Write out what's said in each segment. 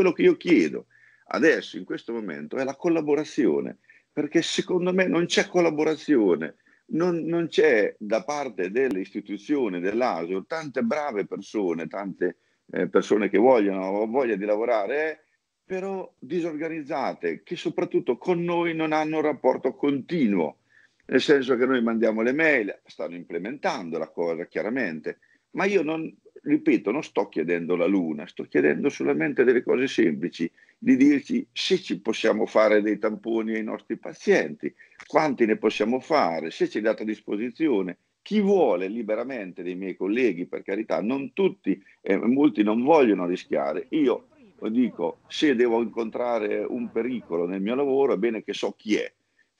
quello che io chiedo adesso, in questo momento, è la collaborazione, perché secondo me non c'è collaborazione, non, non c'è da parte delle istituzioni, dell'ASO, tante brave persone, tante eh, persone che vogliono, voglia di lavorare, però disorganizzate, che soprattutto con noi non hanno un rapporto continuo, nel senso che noi mandiamo le mail, stanno implementando la cosa chiaramente, ma io non, ripeto, non sto chiedendo la luna, sto chiedendo solamente delle cose semplici, di dirci se ci possiamo fare dei tamponi ai nostri pazienti, quanti ne possiamo fare, se c'è data a disposizione, chi vuole liberamente dei miei colleghi, per carità, non tutti, eh, molti non vogliono rischiare. Io dico, se devo incontrare un pericolo nel mio lavoro, è bene che so chi è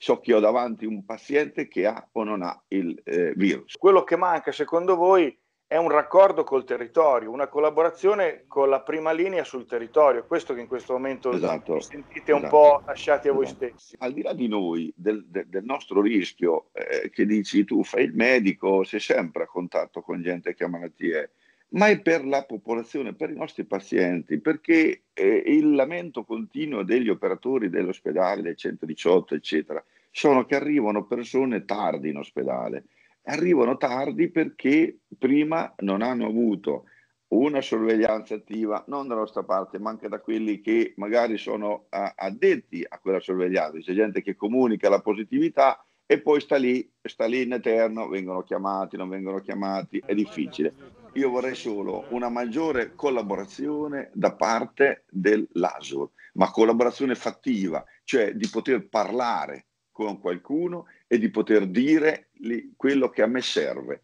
so che ho davanti un paziente che ha o non ha il eh, virus. Quello che manca secondo voi è un raccordo col territorio, una collaborazione con la prima linea sul territorio, questo che in questo momento esatto, sentite esatto, un po' lasciati a voi esatto. stessi. Al di là di noi, del, del nostro rischio, eh, che dici tu fai il medico, sei sempre a contatto con gente che ha malattie, ma è per la popolazione, per i nostri pazienti, perché eh, il lamento continuo degli operatori dell'ospedale, del 118, eccetera, sono che arrivano persone tardi in ospedale arrivano tardi perché prima non hanno avuto una sorveglianza attiva, non dalla nostra parte, ma anche da quelli che magari sono ah, addetti a quella sorveglianza. C'è gente che comunica la positività e poi sta lì, sta lì in eterno, vengono chiamati, non vengono chiamati, è difficile. Io vorrei solo una maggiore collaborazione da parte dell'ASUR, ma collaborazione fattiva, cioè di poter parlare con qualcuno e di poter dire quello che a me serve.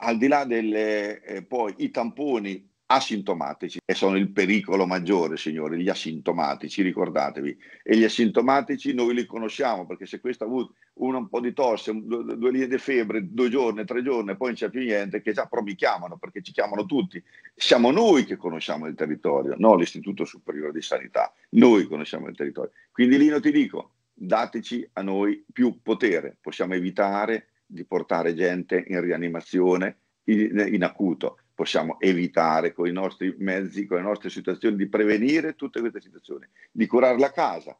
Al di là delle, eh, poi i tamponi asintomatici che sono il pericolo maggiore, signori, gli asintomatici, ricordatevi. E gli asintomatici noi li conosciamo perché se questo ha avuto uno un po' di tosse, due, due linee di febbre, due giorni, tre giorni, poi non c'è più niente, che già però mi chiamano perché ci chiamano tutti. Siamo noi che conosciamo il territorio, non l'Istituto Superiore di Sanità, noi conosciamo il territorio. Quindi Lino ti dico, dateci a noi più potere, possiamo evitare di portare gente in rianimazione in, in, acuto, possiamo evitare con i nostri mezzi, con le nostre situazioni, di prevenire tutte queste situazioni, di curare la casa,